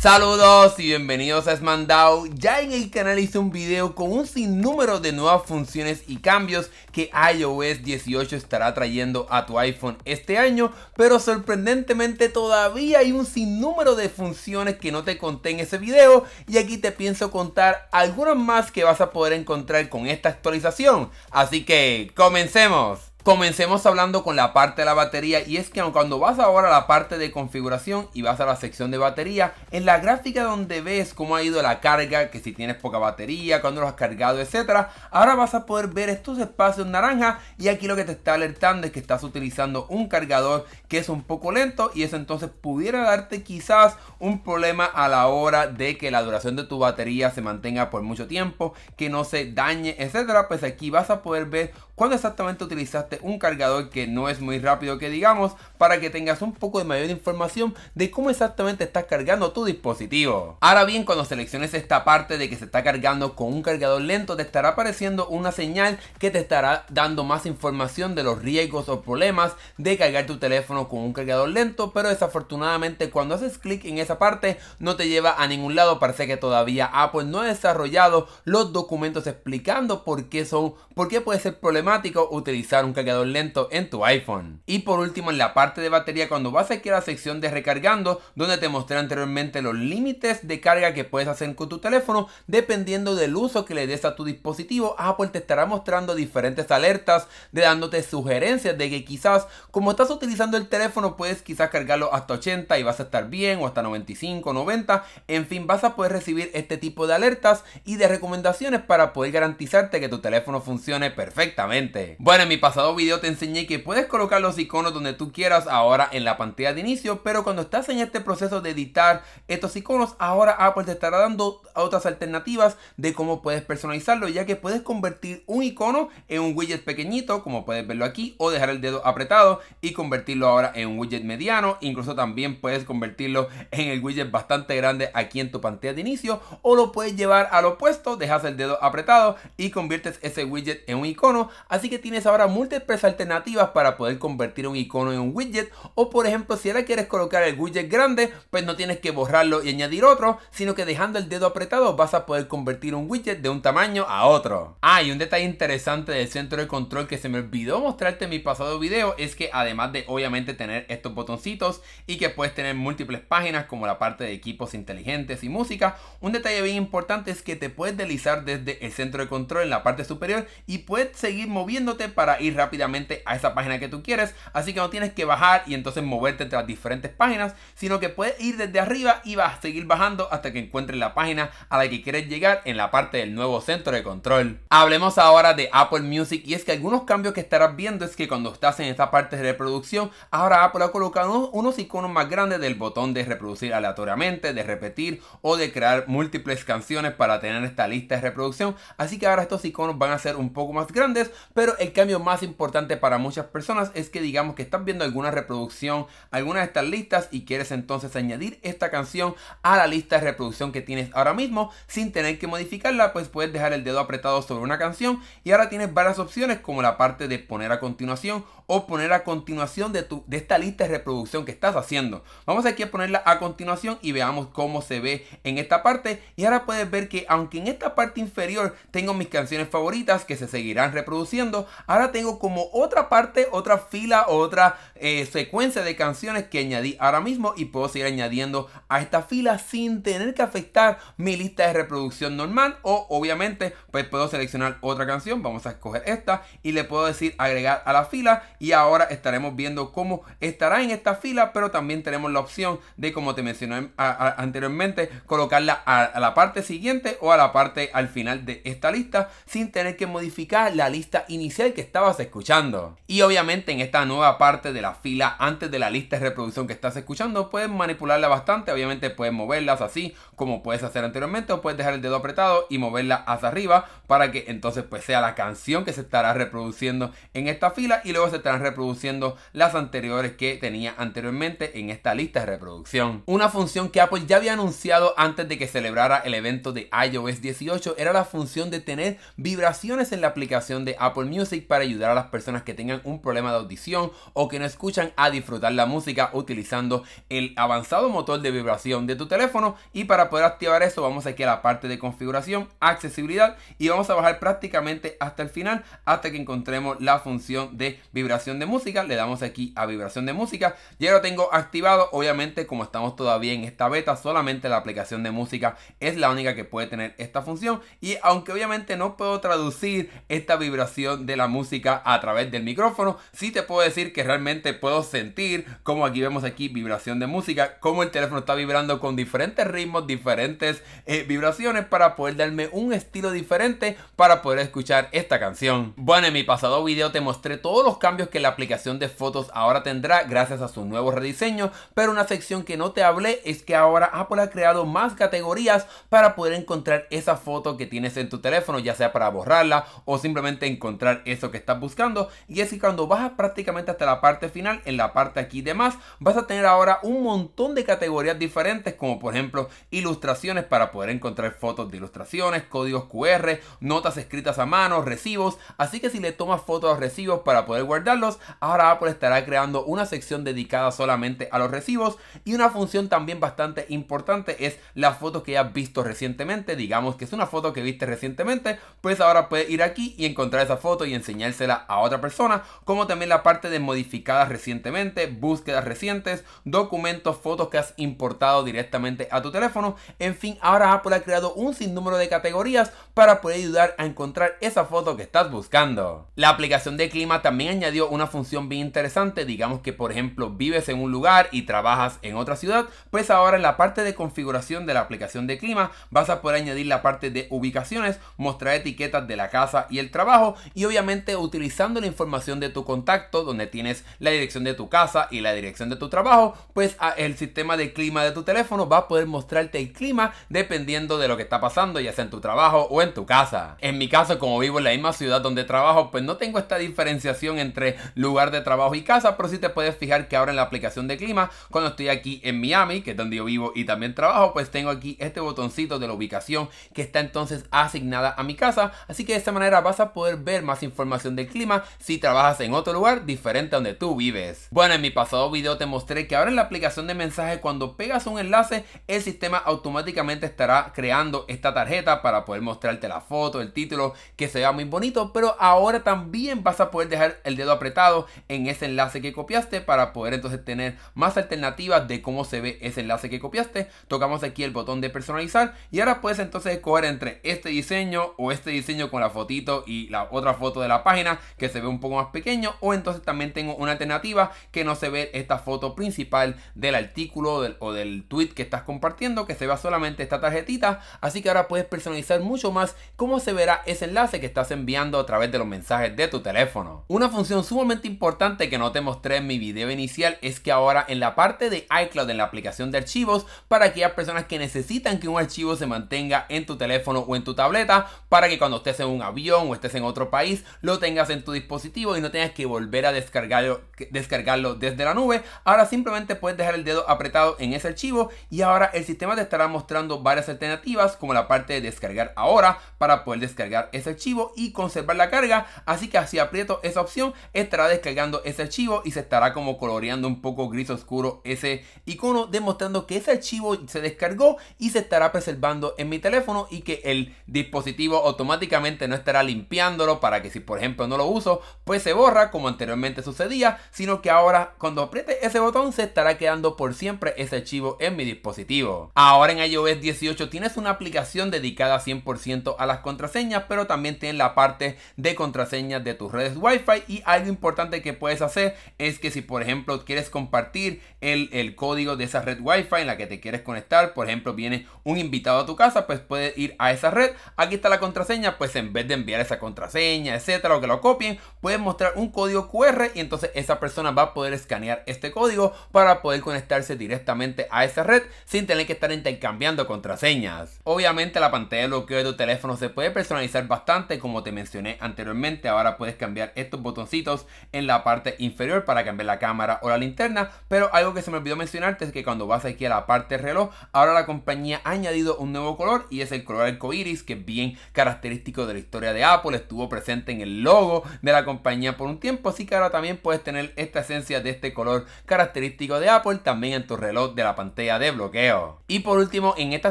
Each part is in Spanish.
Saludos y bienvenidos a Smandao. Ya en el canal hice un video con un sinnúmero de nuevas funciones y cambios que iOS 18 estará trayendo a tu iPhone este año, pero sorprendentemente todavía hay un sinnúmero de funciones que no te conté en ese video y aquí te pienso contar algunas más que vas a poder encontrar con esta actualización. Así que comencemos. Comencemos hablando con la parte de la batería y es que cuando vas ahora a la parte de configuración y vas a la sección de batería, en la gráfica donde ves cómo ha ido la carga, que si tienes poca batería, cuando lo has cargado, etcétera, ahora vas a poder ver estos espacios naranja y aquí lo que te está alertando es que estás utilizando un cargador que es un poco lento y eso entonces pudiera darte quizás un problema a la hora de que la duración de tu batería se mantenga por mucho tiempo, que no se dañe, etcétera, pues aquí vas a poder ver cuándo exactamente utilizaste un cargador que no es muy rápido que digamos para que tengas un poco de mayor información de cómo exactamente estás cargando tu dispositivo. Ahora bien, cuando selecciones esta parte de que se está cargando con un cargador lento te estará apareciendo una señal que te estará dando más información de los riesgos o problemas de cargar tu teléfono con un cargador lento, pero desafortunadamente cuando haces clic en esa parte no te lleva a ningún lado, parece que todavía Apple no ha desarrollado los documentos explicando por qué son, por qué puede ser problema utilizar un cargador lento en tu iPhone. Y por último en la parte de batería cuando vas aquí a la sección de recargando donde te mostré anteriormente los límites de carga que puedes hacer con tu teléfono dependiendo del uso que le des a tu dispositivo Apple te estará mostrando diferentes alertas de dándote sugerencias de que quizás como estás utilizando el teléfono puedes quizás cargarlo hasta 80 y vas a estar bien o hasta 95, 90 en fin vas a poder recibir este tipo de alertas y de recomendaciones para poder garantizarte que tu teléfono funcione perfectamente bueno, en mi pasado video te enseñé que puedes colocar los iconos donde tú quieras ahora en la pantalla de inicio, pero cuando estás en este proceso de editar estos iconos, ahora Apple te estará dando otras alternativas de cómo puedes personalizarlo, ya que puedes convertir un icono en un widget pequeñito, como puedes verlo aquí, o dejar el dedo apretado y convertirlo ahora en un widget mediano. Incluso también puedes convertirlo en el widget bastante grande aquí en tu pantalla de inicio, o lo puedes llevar al opuesto, dejas el dedo apretado y conviertes ese widget en un icono así que tienes ahora múltiples alternativas para poder convertir un icono en un widget o por ejemplo si ahora quieres colocar el widget grande pues no tienes que borrarlo y añadir otro sino que dejando el dedo apretado vas a poder convertir un widget de un tamaño a otro. Ah y un detalle interesante del centro de control que se me olvidó mostrarte en mi pasado video es que además de obviamente tener estos botoncitos y que puedes tener múltiples páginas como la parte de equipos inteligentes y música, un detalle bien importante es que te puedes deslizar desde el centro de control en la parte superior y puedes seguir moviéndote para ir rápidamente a esa página que tú quieres. Así que no tienes que bajar y entonces moverte entre las diferentes páginas, sino que puedes ir desde arriba y vas a seguir bajando hasta que encuentres la página a la que quieres llegar en la parte del nuevo centro de control. Hablemos ahora de Apple Music y es que algunos cambios que estarás viendo es que cuando estás en esa parte de reproducción, ahora Apple ha colocado unos iconos más grandes del botón de reproducir aleatoriamente, de repetir o de crear múltiples canciones para tener esta lista de reproducción. Así que ahora estos iconos van a ser un poco más grandes, pero el cambio más importante para muchas personas es que digamos que estás viendo alguna reproducción, alguna de estas listas y quieres entonces añadir esta canción a la lista de reproducción que tienes ahora mismo sin tener que modificarla, pues puedes dejar el dedo apretado sobre una canción y ahora tienes varias opciones como la parte de poner a continuación o poner a continuación de, tu, de esta lista de reproducción que estás haciendo. Vamos aquí a ponerla a continuación y veamos cómo se ve en esta parte y ahora puedes ver que aunque en esta parte inferior tengo mis canciones favoritas que se seguirán reproduciendo, ahora tengo como otra parte, otra fila otra eh, secuencia de canciones que añadí ahora mismo y puedo seguir añadiendo a esta fila sin tener que afectar mi lista de reproducción normal o obviamente pues puedo seleccionar otra canción, vamos a escoger esta y le puedo decir agregar a la fila y ahora estaremos viendo cómo estará en esta fila, pero también tenemos la opción de como te mencioné anteriormente, colocarla a la parte siguiente o a la parte al final de esta lista sin tener que modificar la lista inicial que estabas escuchando. Y obviamente en esta nueva parte de la fila antes de la lista de reproducción que estás escuchando puedes manipularla bastante, obviamente puedes moverlas así como puedes hacer anteriormente o puedes dejar el dedo apretado y moverla hacia arriba para que entonces pues sea la canción que se estará reproduciendo en esta fila y luego se estarán reproduciendo las anteriores que tenía anteriormente en esta lista de reproducción. Una función que Apple ya había anunciado antes de que celebrara el evento de iOS 18 era la función de tener vibraciones en la aplicación de Apple Music para ayudar a las personas que tengan un problema de audición o que no escuchan a disfrutar la música utilizando el avanzado motor de vibración de tu teléfono y para poder activar eso vamos aquí a la parte de configuración, accesibilidad y vamos a bajar prácticamente hasta el final hasta que encontremos la función de vibración de música. Le damos aquí a vibración de música. Ya lo tengo activado. Obviamente como estamos todavía en esta beta solamente la aplicación de música es la única que puede tener esta función y aunque obviamente no puedo traducir esta vibración de la música a través del micrófono, si te puedo decir que realmente puedo sentir como aquí vemos aquí vibración de música, como el teléfono está vibrando con diferentes ritmos, diferentes eh, vibraciones para poder darme un estilo diferente para poder escuchar esta canción. Bueno, en mi pasado video te mostré todos los cambios que la aplicación de fotos ahora tendrá gracias a su nuevo rediseño, pero una sección que no te hablé es que ahora Apple ha creado más categorías para poder encontrar esa foto que tienes en tu teléfono, ya sea para borrarla o simplemente encontrar eso que estás buscando. Y es que cuando bajas prácticamente hasta la parte final, en la parte aquí de más, vas a tener ahora un montón de categorías diferentes, como por ejemplo y ilustraciones para poder encontrar fotos de ilustraciones, códigos QR, notas escritas a mano, recibos. Así que si le tomas fotos a los recibos para poder guardarlos, ahora Apple estará creando una sección dedicada solamente a los recibos. Y una función también bastante importante es las fotos que has visto recientemente. Digamos que es una foto que viste recientemente, pues ahora puedes ir aquí y encontrar esa foto y enseñársela a otra persona. Como también la parte de modificadas recientemente, búsquedas recientes, documentos, fotos que has importado directamente a tu teléfono en fin, ahora Apple ha creado un sinnúmero de categorías para poder ayudar a encontrar esa foto que estás buscando. La aplicación de clima también añadió una función bien interesante, digamos que por ejemplo vives en un lugar y trabajas en otra ciudad, pues ahora en la parte de configuración de la aplicación de clima vas a poder añadir la parte de ubicaciones, mostrar etiquetas de la casa y el trabajo y obviamente utilizando la información de tu contacto donde tienes la dirección de tu casa y la dirección de tu trabajo, pues el sistema de clima de tu teléfono va a poder mostrarte el clima dependiendo de lo que está pasando, ya sea en tu trabajo o en tu casa. En mi caso, como vivo en la misma ciudad donde trabajo, pues no tengo esta diferenciación entre lugar de trabajo y casa, pero sí te puedes fijar que ahora en la aplicación de clima, cuando estoy aquí en Miami, que es donde yo vivo y también trabajo, pues tengo aquí este botoncito de la ubicación que está entonces asignada a mi casa, así que de esta manera vas a poder ver más información del clima si trabajas en otro lugar diferente a donde tú vives. Bueno, en mi pasado video te mostré que ahora en la aplicación de mensaje cuando pegas un enlace, el sistema automáticamente estará creando esta tarjeta para poder mostrarte la foto, el título, que se vea muy bonito, pero ahora también vas a poder dejar el dedo apretado en ese enlace que copiaste para poder entonces tener más alternativas de cómo se ve ese enlace que copiaste. Tocamos aquí el botón de personalizar y ahora puedes entonces escoger entre este diseño o este diseño con la fotito y la otra foto de la página que se ve un poco más pequeño o entonces también tengo una alternativa que no se ve esta foto principal del artículo o del, tweet que estás compartiendo que se vea solamente esta tarjetita, así que ahora puedes personalizar mucho más cómo se verá ese enlace que estás enviando a través de los mensajes de tu teléfono. Una función sumamente importante que no te mostré en mi video inicial es que ahora en la parte de iCloud, en la aplicación de archivos, para aquellas personas que necesitan que un archivo se mantenga en tu teléfono o en tu tableta, para que cuando estés en un avión o estés en otro país, lo tengas en tu dispositivo y no tengas que volver a descargarlo, descargarlo desde la nube. Ahora simplemente puedes dejar el dedo apretado en ese archivo y ahora el sistema de estará mostrando varias alternativas como la parte de descargar ahora para poder descargar ese archivo y conservar la carga. Así que si aprieto esa opción estará descargando ese archivo y se estará como coloreando un poco gris oscuro ese icono demostrando que ese archivo se descargó y se estará preservando en mi teléfono y que el dispositivo automáticamente no estará limpiándolo para que si por ejemplo no lo uso pues se borra como anteriormente sucedía sino que ahora cuando apriete ese botón se estará quedando por siempre ese archivo en mi dispositivo. Ahora Ahora en iOS 18 tienes una aplicación dedicada 100% a las contraseñas, pero también tiene la parte de contraseñas de tus redes Wi-Fi y algo importante que puedes hacer es que si por ejemplo quieres compartir el, código de esa red Wi-Fi en la que te quieres conectar, por ejemplo viene un invitado a tu casa, pues puedes ir a esa red, aquí está la contraseña, pues en vez de enviar esa contraseña, etcétera, o que lo copien, puedes mostrar un código QR y entonces esa persona va a poder escanear este código para poder conectarse directamente a esa red sin tener que estar en cambiando contraseñas. Obviamente la pantalla de bloqueo de tu teléfono se puede personalizar bastante como te mencioné anteriormente. Ahora puedes cambiar estos botoncitos en la parte inferior para cambiar la cámara o la linterna. Pero algo que se me olvidó mencionarte es que cuando vas aquí a la parte reloj, ahora la compañía ha añadido un nuevo color y es el color iris que es bien característico de la historia de Apple. Estuvo presente en el logo de la compañía por un tiempo, así que ahora también puedes tener esta esencia de este color característico de Apple también en tu reloj de la pantalla de bloqueo. Y por último, en esta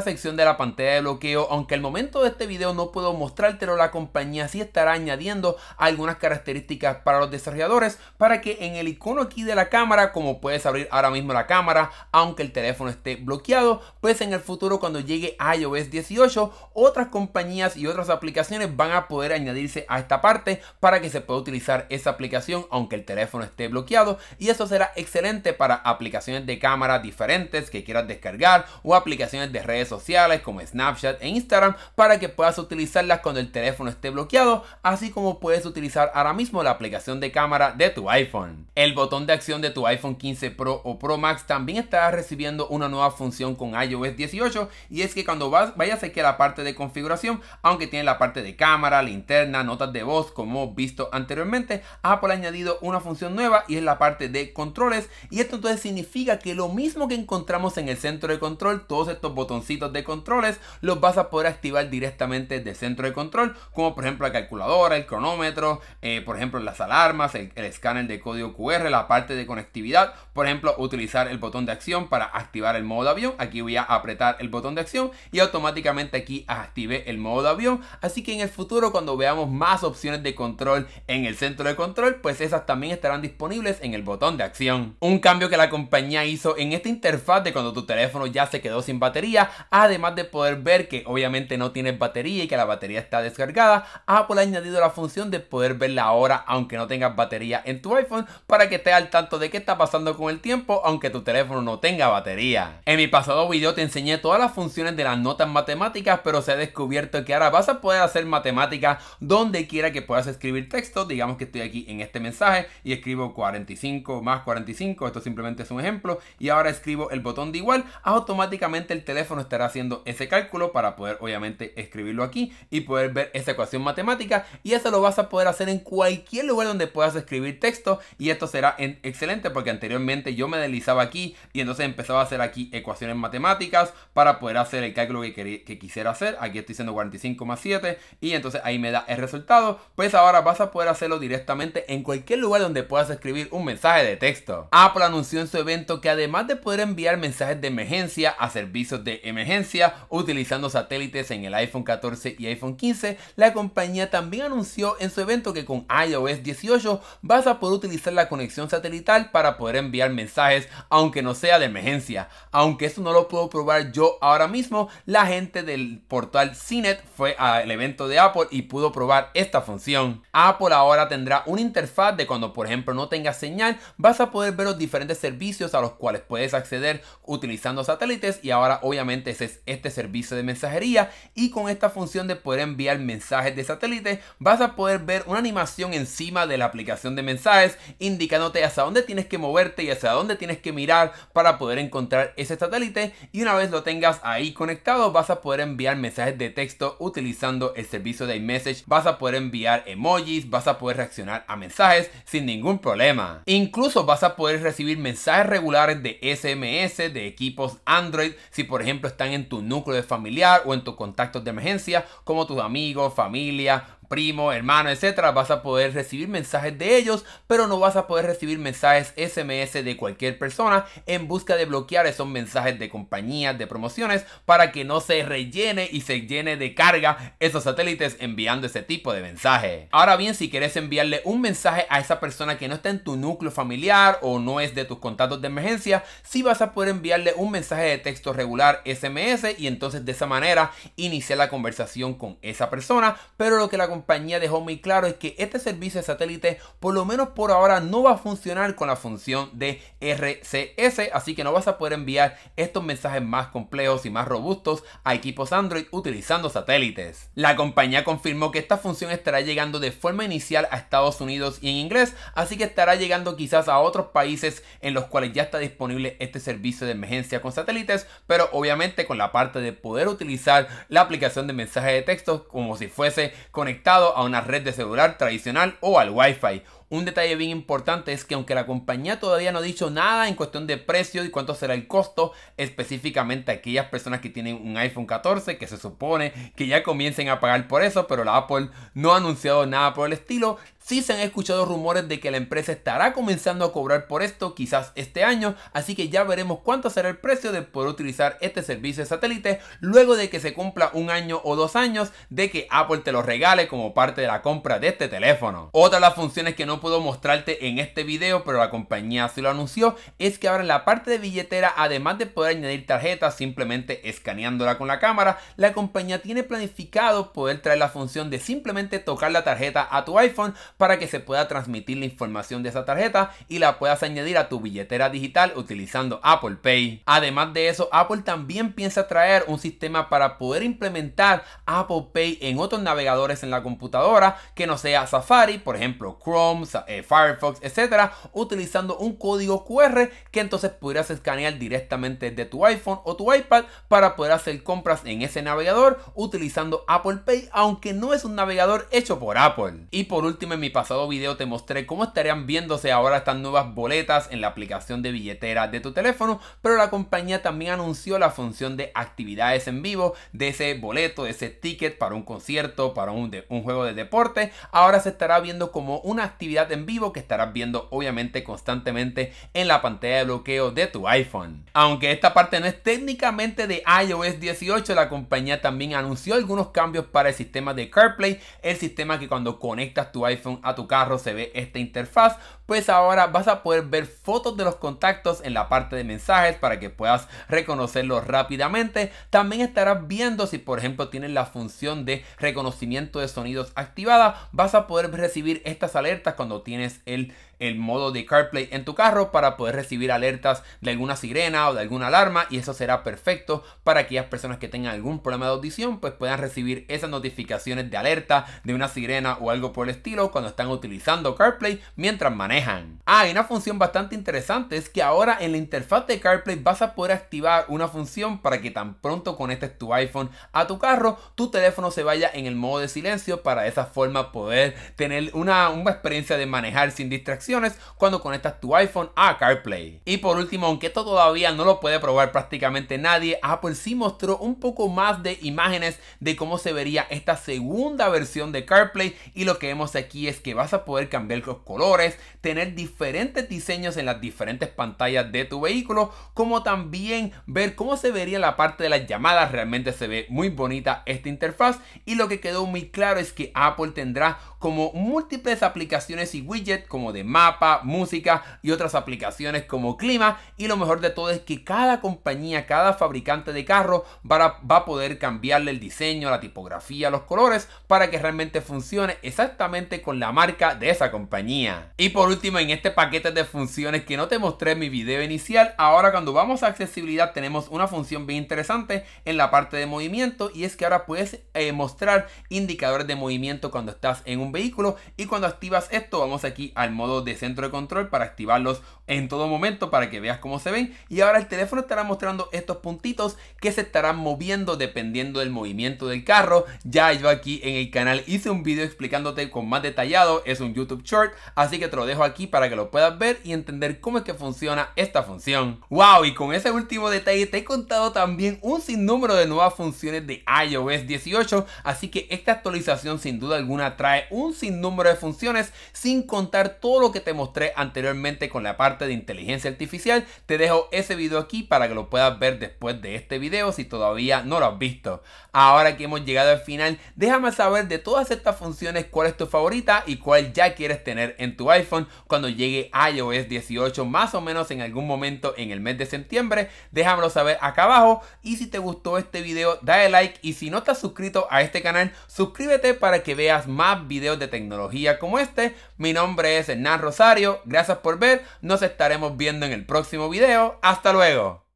sección de la pantalla de bloqueo, aunque al momento de este video no puedo mostrártelo, la compañía sí estará añadiendo algunas características para los desarrolladores para que en el icono aquí de la cámara, como puedes abrir ahora mismo la cámara, aunque el teléfono esté bloqueado, pues en el futuro cuando llegue iOS 18, otras compañías y otras aplicaciones van a poder añadirse a esta parte para que se pueda utilizar esa aplicación aunque el teléfono esté bloqueado y eso será excelente para aplicaciones de cámara diferentes que quieras descargar o aplicar de redes sociales como Snapchat e Instagram para que puedas utilizarlas cuando el teléfono esté bloqueado, así como puedes utilizar ahora mismo la aplicación de cámara de tu iPhone. El botón de acción de tu iPhone 15 Pro o Pro Max también está recibiendo una nueva función con iOS 18 y es que cuando vas, vayas a que la parte de configuración, aunque tiene la parte de cámara, linterna, notas de voz como visto anteriormente, Apple ha añadido una función nueva y es la parte de controles y esto entonces significa que lo mismo que encontramos en el centro de control, todos estos botoncitos de controles los vas a poder activar directamente de centro de control, como por ejemplo la calculadora, el cronómetro, eh, por ejemplo las alarmas, el, el escáner de código QR, la parte de conectividad, por ejemplo utilizar el botón de acción para activar el modo de avión, aquí voy a apretar el botón de acción y automáticamente aquí active el modo de avión, así que en el futuro cuando veamos más opciones de control en el centro de control, pues esas también estarán disponibles en el botón de acción. Un cambio que la compañía hizo en esta interfaz de cuando tu teléfono ya se quedó sin batería, además de poder ver que obviamente no tienes batería y que la batería está descargada, Apple ha añadido la función de poder ver la hora aunque no tengas batería en tu iPhone para que estés al tanto de qué está pasando con el tiempo aunque tu teléfono no tenga batería. En mi pasado video te enseñé todas las funciones de las notas matemáticas, pero se ha descubierto que ahora vas a poder hacer matemáticas donde quiera que puedas escribir texto, digamos que estoy aquí en este mensaje y escribo 45 más 45, esto simplemente es un ejemplo, y ahora escribo el botón de igual, automáticamente el teléfono estará haciendo ese cálculo para poder obviamente escribirlo aquí y poder ver esa ecuación matemática y eso lo vas a poder hacer en cualquier lugar donde puedas escribir texto y esto será en, excelente porque anteriormente yo me deslizaba aquí y entonces empezaba a hacer aquí ecuaciones matemáticas para poder hacer el cálculo que, que quisiera hacer. Aquí estoy haciendo 45 más 7 y entonces ahí me da el resultado. Pues ahora vas a poder hacerlo directamente en cualquier lugar donde puedas escribir un mensaje de texto. Apple anunció en su evento que además de poder enviar mensajes de emergencia a servicios de emergencia utilizando satélites en el iPhone 14 y iPhone 15, la compañía también anunció en su evento que con iOS 18 vas a poder utilizar la conexión satelital para poder enviar mensajes aunque no sea de emergencia. Aunque eso no lo puedo probar yo ahora mismo, la gente del portal CineT fue al evento de Apple y pudo probar esta función. Apple ahora tendrá una interfaz de cuando por ejemplo no tengas señal, vas a poder ver los diferentes servicios a los cuales puedes acceder utilizando satélites y ahora ahora obviamente ese es este servicio de mensajería y con esta función de poder enviar mensajes de satélite vas a poder ver una animación encima de la aplicación de mensajes indicándote hacia dónde tienes que moverte y hacia dónde tienes que mirar para poder encontrar ese satélite y una vez lo tengas ahí conectado vas a poder enviar mensajes de texto utilizando el servicio de iMessage, vas a poder enviar emojis, vas a poder reaccionar a mensajes sin ningún problema. Incluso vas a poder recibir mensajes regulares de SMS de equipos Android si por ejemplo están en tu núcleo de familiar o en tus contactos de emergencia, como tus amigos, familia, primo, hermano, etcétera, vas a poder recibir mensajes de ellos, pero no vas a poder recibir mensajes SMS de cualquier persona en busca de bloquear esos mensajes de compañías, de promociones, para que no se rellene y se llene de carga esos satélites enviando ese tipo de mensaje. Ahora bien, si quieres enviarle un mensaje a esa persona que no está en tu núcleo familiar o no es de tus contactos de emergencia, sí vas a poder enviarle un mensaje de texto regular SMS y entonces de esa manera iniciar la conversación con esa persona, pero lo que la compañía dejó muy claro es que este servicio de satélite por lo menos por ahora no va a funcionar con la función de RCS, así que no vas a poder enviar estos mensajes más complejos y más robustos a equipos Android utilizando satélites. La compañía confirmó que esta función estará llegando de forma inicial a Estados Unidos y en inglés, así que estará llegando quizás a otros países en los cuales ya está disponible este servicio de emergencia con satélites, pero obviamente con la parte de poder utilizar la aplicación de mensajes de texto como si fuese conectado a una red de celular tradicional o al Wi-Fi un detalle bien importante es que aunque la compañía todavía no ha dicho nada en cuestión de precio y cuánto será el costo, específicamente aquellas personas que tienen un iPhone 14, que se supone que ya comiencen a pagar por eso, pero la Apple no ha anunciado nada por el estilo, sí se han escuchado rumores de que la empresa estará comenzando a cobrar por esto quizás este año, así que ya veremos cuánto será el precio de poder utilizar este servicio de satélite luego de que se cumpla un año o dos años de que Apple te lo regale como parte de la compra de este teléfono. Otra de las funciones que no puedo mostrarte en este video, pero la compañía se lo anunció, es que ahora en la parte de billetera, además de poder añadir tarjetas simplemente escaneándola con la cámara, la compañía tiene planificado poder traer la función de simplemente tocar la tarjeta a tu iPhone para que se pueda transmitir la información de esa tarjeta y la puedas añadir a tu billetera digital utilizando Apple Pay. Además de eso, Apple también piensa traer un sistema para poder implementar Apple Pay en otros navegadores en la computadora que no sea Safari, por ejemplo Chrome, eh, Firefox, etcétera, utilizando un código QR que entonces Pudieras escanear directamente de tu iPhone o tu iPad para poder hacer compras en ese navegador utilizando Apple Pay, aunque no es un navegador hecho por Apple. Y por último, en mi pasado video te mostré cómo estarían viéndose ahora estas nuevas boletas en la aplicación de billetera de tu teléfono, pero la compañía también anunció la función de actividades en vivo de ese boleto, de ese ticket para un concierto, para un, un juego de deporte. Ahora se estará viendo como una actividad en vivo que estarás viendo obviamente constantemente en la pantalla de bloqueo de tu iPhone. Aunque esta parte no es técnicamente de iOS 18, la compañía también anunció algunos cambios para el sistema de CarPlay, el sistema que cuando conectas tu iPhone a tu carro se ve esta interfaz pues ahora vas a poder ver fotos de los contactos en la parte de mensajes para que puedas reconocerlos rápidamente. También estarás viendo si por ejemplo tienes la función de reconocimiento de sonidos activada, vas a poder recibir estas alertas cuando tienes el el modo de CarPlay en tu carro para poder recibir alertas de alguna sirena o de alguna alarma y eso será perfecto para aquellas personas que tengan algún problema de audición pues puedan recibir esas notificaciones de alerta de una sirena o algo por el estilo cuando están utilizando CarPlay mientras manejan. Ah, y una función bastante interesante es que ahora en la interfaz de CarPlay vas a poder activar una función para que tan pronto conectes tu iPhone a tu carro, tu teléfono se vaya en el modo de silencio para de esa forma poder tener una, una experiencia de manejar sin distracción cuando conectas tu iPhone a CarPlay. Y por último, aunque esto todavía no lo puede probar prácticamente nadie, Apple sí mostró un poco más de imágenes de cómo se vería esta segunda versión de CarPlay y lo que vemos aquí es que vas a poder cambiar los colores, tener diferentes diseños en las diferentes pantallas de tu vehículo, como también ver cómo se vería la parte de las llamadas, realmente se ve muy bonita esta interfaz y lo que quedó muy claro es que Apple tendrá como múltiples aplicaciones y widgets como de mapa, música y otras aplicaciones como clima. Y lo mejor de todo es que cada compañía, cada fabricante de carro va a, poder cambiarle el diseño, la tipografía, los colores para que realmente funcione exactamente con la marca de esa compañía. Y por último, en este paquete de funciones que no te mostré en mi video inicial, ahora cuando vamos a accesibilidad tenemos una función bien interesante en la parte de movimiento y es que ahora puedes eh, mostrar indicadores de movimiento cuando estás en un vehículo y cuando activas esto vamos aquí al modo de centro de control para activar los en todo momento para que veas cómo se ven. Y ahora el teléfono estará mostrando estos puntitos que se estarán moviendo dependiendo del movimiento del carro. Ya yo aquí en el canal hice un video explicándote con más detallado, es un YouTube Short, así que te lo dejo aquí para que lo puedas ver y entender cómo es que funciona esta función. ¡Wow! Y con ese último detalle te he contado también un sinnúmero de nuevas funciones de iOS 18, así que esta actualización sin duda alguna trae un sinnúmero de funciones sin contar todo lo que te mostré anteriormente con la parte de inteligencia artificial. Te dejo ese video aquí para que lo puedas ver después de este video si todavía no lo has visto. Ahora que hemos llegado al final, déjame saber de todas estas funciones cuál es tu favorita y cuál ya quieres tener en tu iPhone cuando llegue iOS 18 más o menos en algún momento en el mes de septiembre. Déjamelo saber acá abajo y si te gustó este video dale like y si no te has suscrito a este canal suscríbete para que veas más videos de tecnología como este. Mi nombre es Hernán Rosario, gracias por ver, se estaremos viendo en el próximo video. ¡Hasta luego!